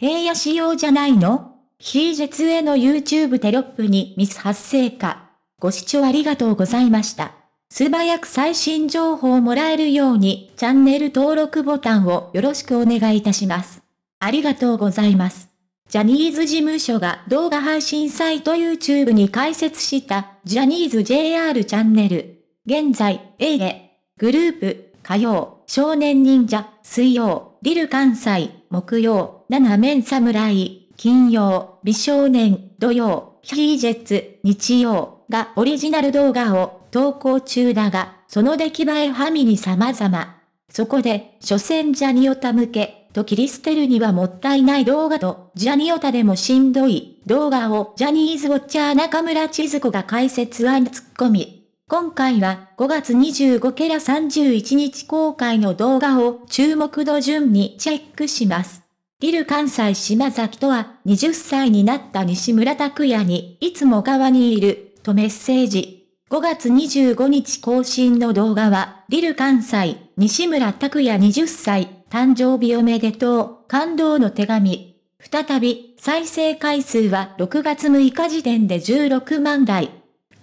平野仕様じゃないの非絶への YouTube テロップにミス発生か。ご視聴ありがとうございました。素早く最新情報をもらえるようにチャンネル登録ボタンをよろしくお願いいたします。ありがとうございます。ジャニーズ事務所が動画配信サイト YouTube に開設したジャニーズ JR チャンネル。現在、A で、グループ、火曜、少年忍者、水曜、リル関西、木曜、七面侍、金曜、美少年、土曜、ヒージェッツ、日曜がオリジナル動画を投稿中だが、その出来栄えはみに様々。そこで、初戦ジャニオタ向け、と切り捨てるにはもったいない動画と、ジャニオタでもしんどい動画をジャニーズウォッチャー中村千鶴子が解説案突っ込み。今回は5月25ケラ31日公開の動画を注目度順にチェックします。ビル関西島崎とは20歳になった西村拓也にいつも側にいるとメッセージ。5月25日更新の動画は、リル関西、西村拓也20歳、誕生日おめでとう、感動の手紙。再び、再生回数は6月6日時点で16万台。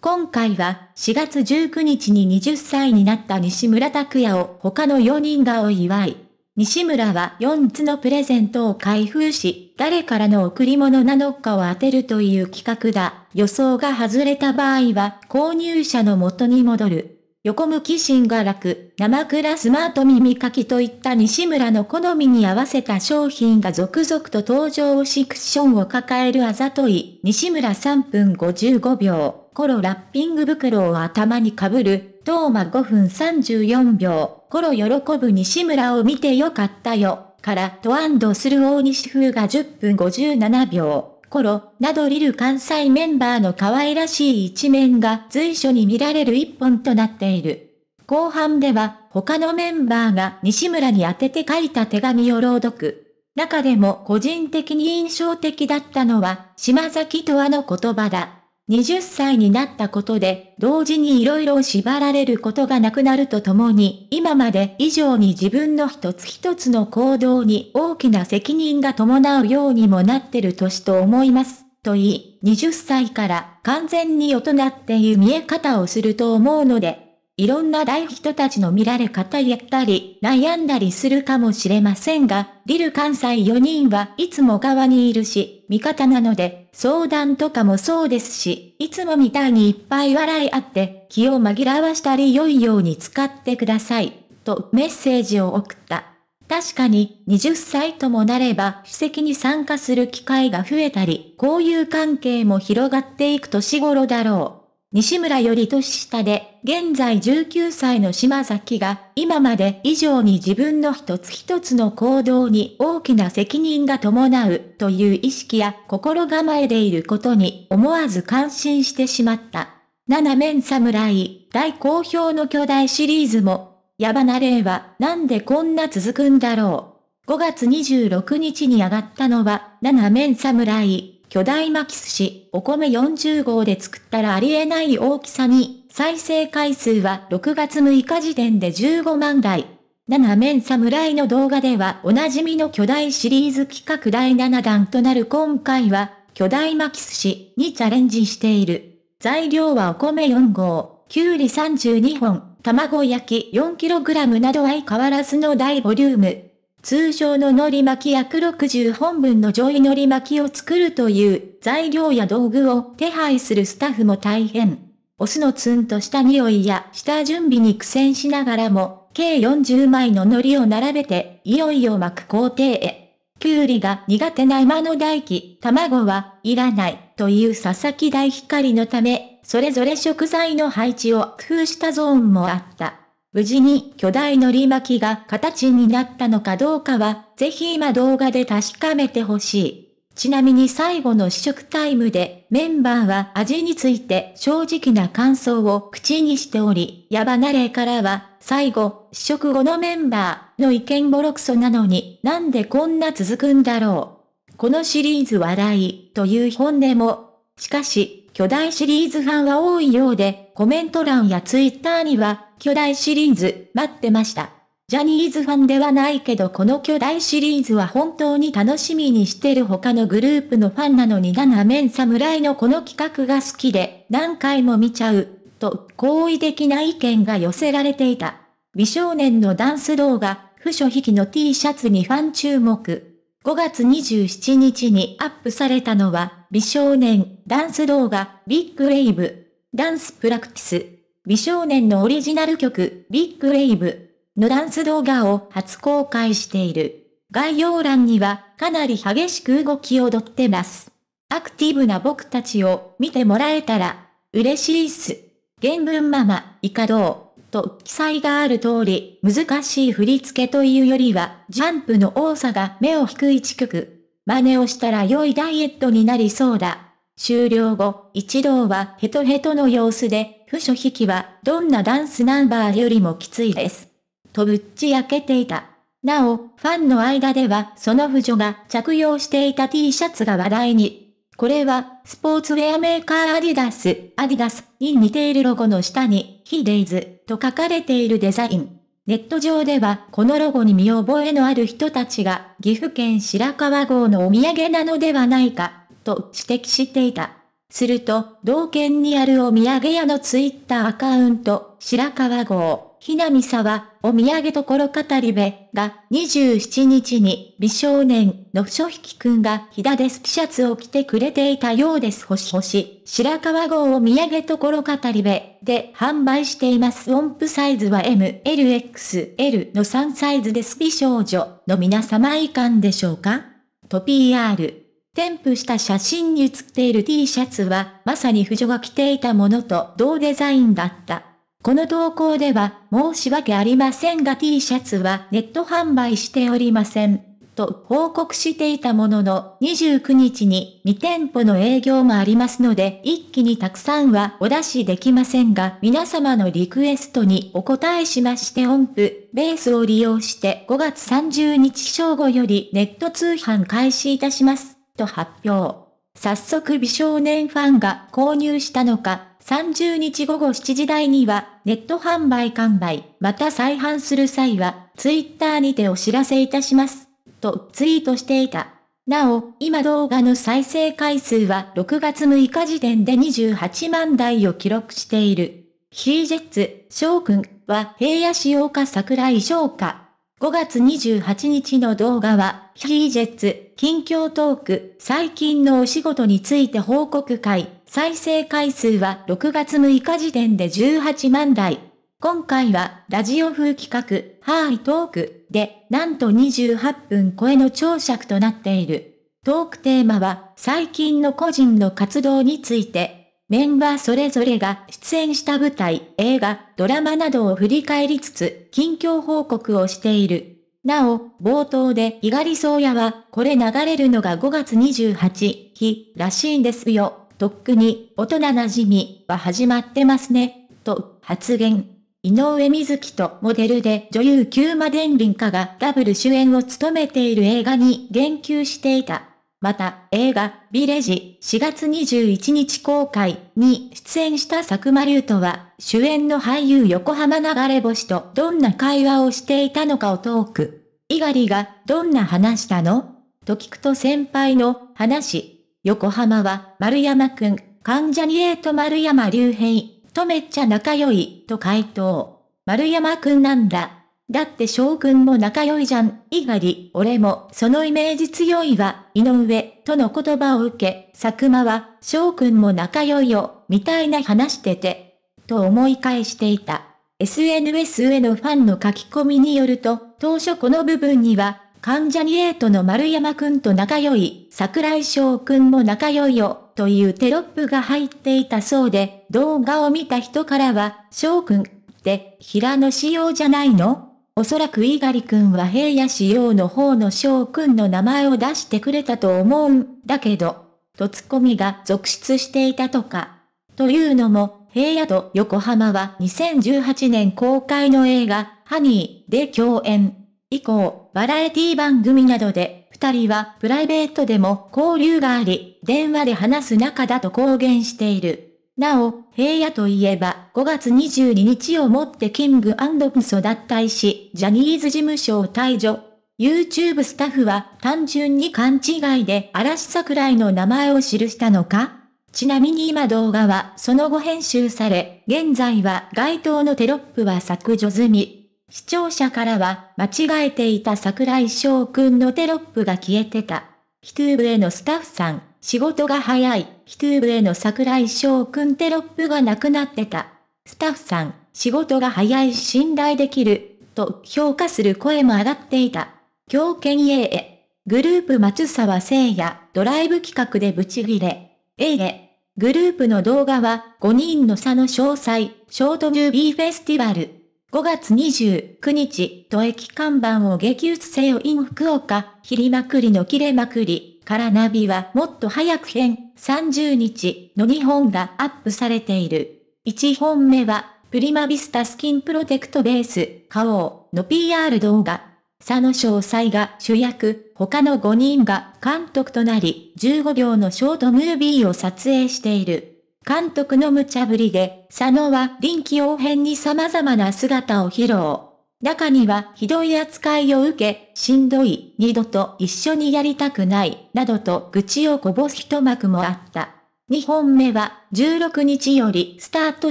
今回は、4月19日に20歳になった西村拓也を他の4人がお祝い。西村は4つのプレゼントを開封し、誰からの贈り物なのかを当てるという企画だ。予想が外れた場合は、購入者の元に戻る。横向き心が楽、生クラスマート耳かきといった西村の好みに合わせた商品が続々と登場しクッションを抱えるあざとい、西村3分55秒、コロラッピング袋を頭にかぶる、トーマ5分34秒、頃喜ぶ西村を見てよかったよ、からとする大西風が10分57秒、頃、などリル関西メンバーの可愛らしい一面が随所に見られる一本となっている。後半では、他のメンバーが西村に当てて書いた手紙を朗読。中でも個人的に印象的だったのは、島崎とあの言葉だ。20歳になったことで、同時に色々縛られることがなくなるとともに、今まで以上に自分の一つ一つの行動に大きな責任が伴うようにもなってる年と思います。と言い、20歳から完全に大人っていう見え方をすると思うので、いろんな大人たちの見られ方やったり、悩んだりするかもしれませんが、リル関西4人はいつも側にいるし、味方なので、相談とかもそうですし、いつもみたいにいっぱい笑いあって、気を紛らわしたり良いように使ってください、とメッセージを送った。確かに、20歳ともなれば、主席に参加する機会が増えたり、交友関係も広がっていく年頃だろう。西村より年下で、現在19歳の島崎が、今まで以上に自分の一つ一つの行動に大きな責任が伴うという意識や心構えでいることに思わず感心してしまった。七面侍、大好評の巨大シリーズも、ヤバな例はなんでこんな続くんだろう。5月26日に上がったのは、七面侍、巨大巻き寿司、お米40号で作ったらありえない大きさに、再生回数は6月6日時点で15万台。7面侍の動画ではおなじみの巨大シリーズ企画第7弾となる今回は、巨大巻き寿司にチャレンジしている。材料はお米4号、きゅうり32本、卵焼き 4kg など相変わらずの大ボリューム。通常の海苔巻き約60本分の上位海苔巻きを作るという材料や道具を手配するスタッフも大変。オスのツンとした匂いや下準備に苦戦しながらも、計40枚の海苔を並べて、いよいよ巻く工程へ。きゅうりが苦手な今の大輝、卵はいらない、という佐々木大光のため、それぞれ食材の配置を工夫したゾーンもあった。無事に巨大のり巻きが形になったのかどうかは、ぜひ今動画で確かめてほしい。ちなみに最後の試食タイムで、メンバーは味について正直な感想を口にしており、ヤバナレからは、最後、試食後のメンバーの意見ボロクソなのに、なんでこんな続くんだろう。このシリーズ笑い、という本音も。しかし、巨大シリーズファンは多いようで、コメント欄やツイッターには、巨大シリーズ、待ってました。ジャニーズファンではないけどこの巨大シリーズは本当に楽しみにしてる他のグループのファンなのに7面侍のこの企画が好きで何回も見ちゃう、と好意的な意見が寄せられていた。美少年のダンス動画、不所引きの T シャツにファン注目。5月27日にアップされたのは、美少年、ダンス動画、ビッグウェイブ、ダンスプラクティス、美少年のオリジナル曲、ビッグウェイブのダンス動画を初公開している。概要欄にはかなり激しく動き踊ってます。アクティブな僕たちを見てもらえたら嬉しいっす。原文ママ、イカどうと記載がある通り、難しい振り付けというよりは、ジャンプの多さが目を引く一曲。真似をしたら良いダイエットになりそうだ。終了後、一同はヘトヘトの様子で、不所引きはどんなダンスナンバーよりもきついです。とぶっち焼けていた。なお、ファンの間ではその不女が着用していた T シャツが話題に。これは、スポーツウェアメーカーアディダス、アディダスに似ているロゴの下に、ヒデイズと書かれているデザイン。ネット上では、このロゴに見覚えのある人たちが、岐阜県白川郷のお土産なのではないか、と指摘していた。すると、同県にあるお土産屋のツイッターアカウント、白川郷、ひなみさは、お土産ところ語り部が27日に美少年の諸引くんがひだデスキシャツを着てくれていたようです。ほしほし、白川郷お土産ところ語り部で販売しています。音符サイズは M、LXL の3サイズです。美少女の皆様いかんでしょうかと PR。添付した写真に写っている T シャツは、まさに婦女が着ていたものと同デザインだった。この投稿では、申し訳ありませんが T シャツはネット販売しておりません。と報告していたものの、29日に2店舗の営業がありますので、一気にたくさんはお出しできませんが、皆様のリクエストにお答えしまして音符、ベースを利用して5月30日正午よりネット通販開始いたします。と発表。早速美少年ファンが購入したのか、30日午後7時台には、ネット販売完売、また再販する際は、ツイッターにてお知らせいたします。とツイートしていた。なお、今動画の再生回数は6月6日時点で28万台を記録している。ヒージェッツ、翔くんは平野仕様か桜井翔か。5月28日の動画は、ヒージェッツ、近況トーク、最近のお仕事について報告会、再生回数は6月6日時点で18万台。今回は、ラジオ風企画、ハーイトークで、なんと28分超えの長尺となっている。トークテーマは、最近の個人の活動について、メンバーそれぞれが出演した舞台、映画、ドラマなどを振り返りつつ、近況報告をしている。なお、冒頭で猪狩宗やは、これ流れるのが5月28日らしいんですよ。とっくに、大人馴染みは始まってますね。と、発言。井上瑞希とモデルで女優キューマデンリンカがダブル主演を務めている映画に言及していた。また、映画、ビレジ、4月21日公開に出演した佐久間龍斗は、主演の俳優横浜流れ星とどんな会話をしていたのかをトーク。猪狩が、どんな話したのと聞くと先輩の話。横浜は、丸山くん、関ジャニエイト丸山龍平、とめっちゃ仲良い、と回答。丸山くんなんだ。だって翔くんも仲良いじゃん、猪狩、俺も、そのイメージ強いわ、井上、との言葉を受け、佐久間は、翔くんも仲良いよ、みたいな話してて、と思い返していた。SNS へのファンの書き込みによると、当初この部分には、関ジャニエイトの丸山くんと仲良い、桜井翔くんも仲良いよ、というテロップが入っていたそうで、動画を見た人からは、翔くんって、平野仕様じゃないのおそらく猪狩くんは平野仕様の方の翔くんの名前を出してくれたと思うんだけど、とツッコミが続出していたとか。というのも、平野と横浜は2018年公開の映画、ハニーで共演。以降、バラエティ番組などで、二人はプライベートでも交流があり、電話で話す仲だと公言している。なお、平野といえば、5月22日をもってキングプソ脱退し、ジャニーズ事務所を退場。YouTube スタッフは単純に勘違いで嵐桜井の名前を記したのかちなみに今動画はその後編集され、現在は該当のテロップは削除済み。視聴者からは間違えていた桜井翔くんのテロップが消えてた。キトゥーブへのスタッフさん。仕事が早い、ヒトゥーブへの桜井翔くんテロップがなくなってた。スタッフさん、仕事が早いし信頼できる、と評価する声も上がっていた。狂犬 A へ。グループ松沢聖也、ドライブ企画でブチギレ。A へ。グループの動画は、5人の差の詳細、ショートムービーフェスティバル。5月29日、都駅看板を激写せよイン福岡、切りまくりの切れまくり。からナビはもっと早く編30日の2本がアップされている。1本目はプリマビスタスキンプロテクトベース、花王の PR 動画。佐野詳細が主役、他の5人が監督となり、15秒のショートムービーを撮影している。監督の無茶ぶりで、佐野は臨機応変に様々な姿を披露。中にはひどい扱いを受け、しんどい、二度と一緒にやりたくない、などと愚痴をこぼす一幕もあった。2本目は、16日よりスタート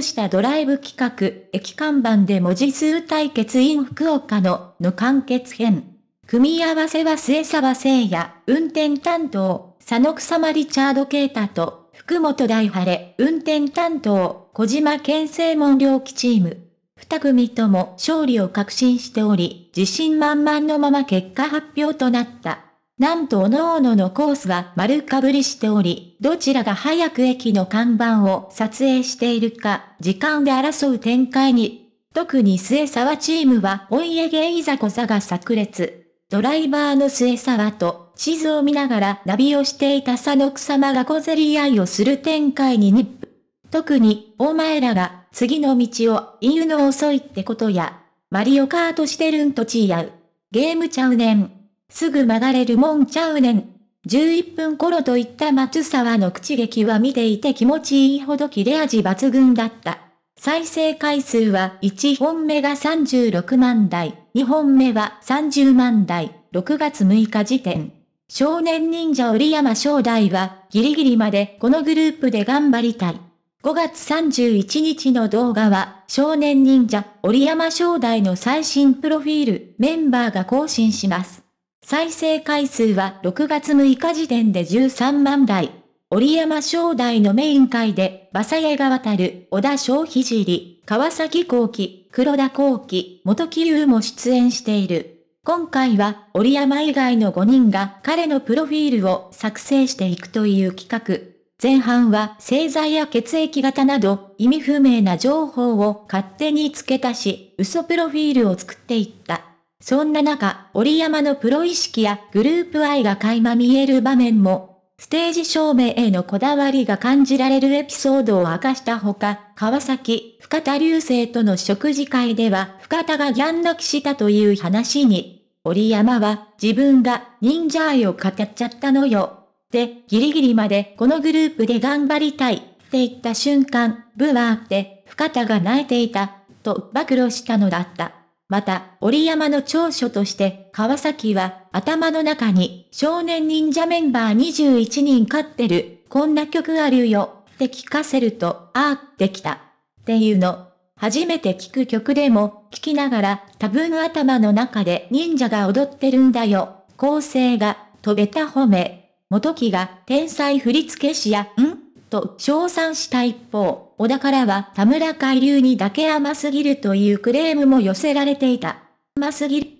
したドライブ企画、駅看板で文字数対決 in 福岡の、の完結編。組み合わせは末沢聖也、運転担当、佐野草間リチャード啓太と、福本大晴れ、運転担当、小島県正門領基チーム。二組とも勝利を確信しており、自信満々のまま結果発表となった。なんと各々のコースは丸かぶりしており、どちらが早く駅の看板を撮影しているか、時間で争う展開に。特に末沢チームはお家芸いざこざが炸裂。ドライバーの末沢と地図を見ながらナビをしていた佐野草間が小競り合いをする展開にニップ。特に、お前らが、次の道を、言うの遅いってことや、マリオカートしてるんとちう。ゲームちゃうねん。すぐ曲がれるもんちゃうねん。11分頃といった松沢の口劇は見ていて気持ちいいほど切れ味抜群だった。再生回数は1本目が36万台、2本目は30万台、6月6日時点。少年忍者折山正代はギリギリまでこのグループで頑張りたい。5月31日の動画は、少年忍者、折山正代の最新プロフィール、メンバーが更新します。再生回数は6月6日時点で13万台。折山正代のメイン会で、サヤガワ渡る、小田じり、川崎幸喜、黒田幸喜、元木優も出演している。今回は、折山以外の5人が彼のプロフィールを作成していくという企画。前半は製剤や血液型など意味不明な情報を勝手に付け足し、嘘プロフィールを作っていった。そんな中、折山のプロ意識やグループ愛が垣間見える場面も、ステージ照明へのこだわりが感じられるエピソードを明かしたほか、川崎、深田流星との食事会では深田がギャン泣きしたという話に、折山は自分が忍者愛を語っちゃったのよ。で、ギリギリまでこのグループで頑張りたい、って言った瞬間、ブワーって、深田が泣いていた、と暴露したのだった。また、折山の長所として、川崎は、頭の中に、少年忍者メンバー21人飼ってる、こんな曲あるよ、って聞かせると、あーってきた。っていうの。初めて聞く曲でも、聞きながら、多分頭の中で忍者が踊ってるんだよ。構成が、飛べた褒め。元木が天才振付師や、んと称賛した一方、小田からは田村海流にだけ甘すぎるというクレームも寄せられていた。甘すぎる。